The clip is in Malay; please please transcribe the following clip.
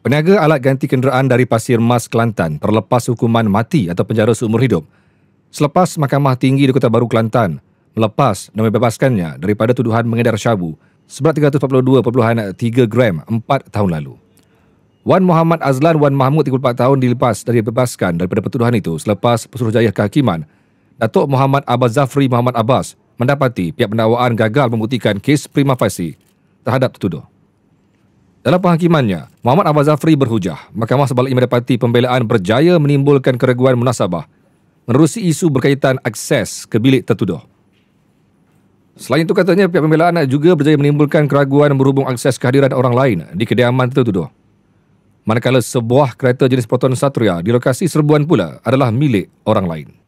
Peniaga alat ganti kenderaan dari Pasir Mas Kelantan terlepas hukuman mati atau penjara seumur hidup selepas Mahkamah Tinggi di Kota Baru Kelantan melepas dan membebaskannya daripada tuduhan mengedar syabu seberat 342.3 gram 4 tahun lalu. Wan Muhammad Azlan Wan Mahmud 34 tahun dilepas dan dibebaskan daripada pertuduhan itu selepas Pesuruhjaya Kehakiman Datuk Muhammad Abbas Zafri Muhammad Abbas mendapati pihak pendakwaan gagal membuktikan kes prima facie terhadap tuduh. Dalam penghakimannya, Muhammad Abbas Zafri berhujah, Mahkamah Sebalik Imam Parti Pembelaan berjaya menimbulkan keraguan munasabah menerusi isu berkaitan akses ke bilik tertuduh. Selain itu katanya pihak pembelaan juga berjaya menimbulkan keraguan berhubung akses kehadiran orang lain di kediaman tertuduh. Manakala sebuah kereta jenis Proton Satria di lokasi serbuan pula adalah milik orang lain.